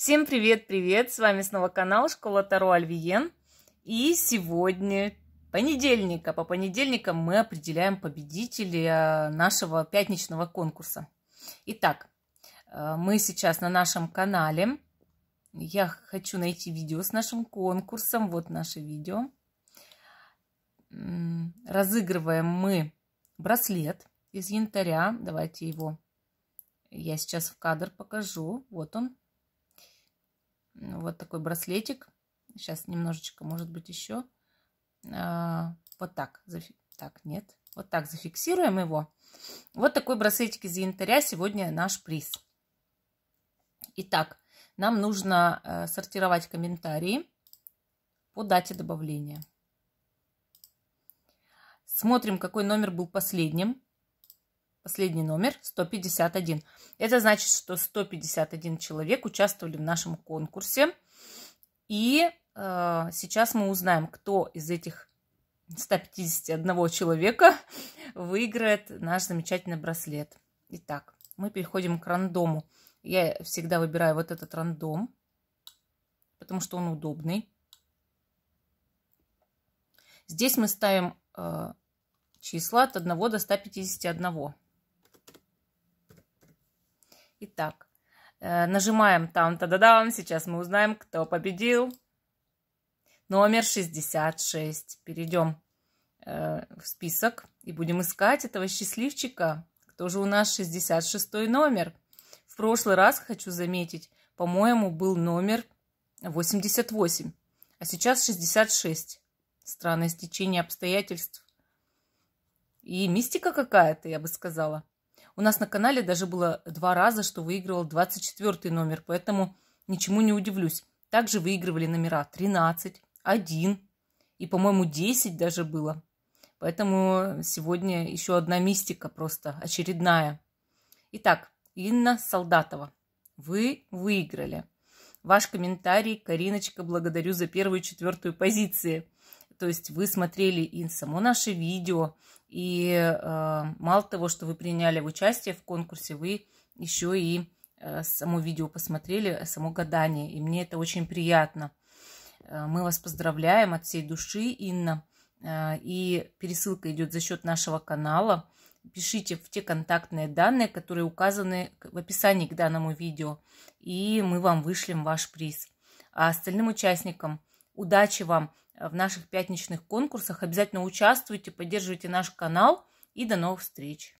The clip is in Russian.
Всем привет-привет! С вами снова канал Школа Таро Альвиен. И сегодня понедельник, а по понедельникам мы определяем победителя э, нашего пятничного конкурса. Итак, э, мы сейчас на нашем канале. Я хочу найти видео с нашим конкурсом. Вот наше видео. Разыгрываем мы браслет из янтаря. Давайте его я сейчас в кадр покажу. Вот он, ну, вот такой браслетик. Сейчас немножечко, может быть, еще. А, вот так. Так, нет. Вот так зафиксируем его. Вот такой браслетик из янтаря сегодня наш приз. Итак, нам нужно э, сортировать комментарии по дате добавления. Смотрим, какой номер был последним последний номер 151. Это значит, что 151 человек участвовали в нашем конкурсе. И э, сейчас мы узнаем, кто из этих 151 человека выиграет наш замечательный браслет. Итак, мы переходим к рандому. Я всегда выбираю вот этот рандом, потому что он удобный. Здесь мы ставим э, числа от 1 до 151. Итак, э, нажимаем там та да дам Сейчас мы узнаем, кто победил. Номер 66. Перейдем э, в список и будем искать этого счастливчика. Кто же у нас 66 номер? В прошлый раз, хочу заметить, по-моему, был номер 88, а сейчас 66. Странное стечение обстоятельств. И мистика какая-то, я бы сказала. У нас на канале даже было два раза, что выигрывал 24 номер, поэтому ничему не удивлюсь. Также выигрывали номера 13, 1 и, по-моему, 10 даже было. Поэтому сегодня еще одна мистика просто очередная. Итак, Инна Солдатова, вы выиграли. Ваш комментарий, Кариночка, благодарю за первую четвертую позиции – то есть вы смотрели и само наше видео, и э, мало того, что вы приняли участие в конкурсе, вы еще и э, само видео посмотрели, само гадание, и мне это очень приятно. Э, мы вас поздравляем от всей души, Инна, э, и пересылка идет за счет нашего канала. Пишите в те контактные данные, которые указаны в описании к данному видео, и мы вам вышлем ваш приз. А остальным участникам удачи вам! в наших пятничных конкурсах. Обязательно участвуйте, поддерживайте наш канал и до новых встреч!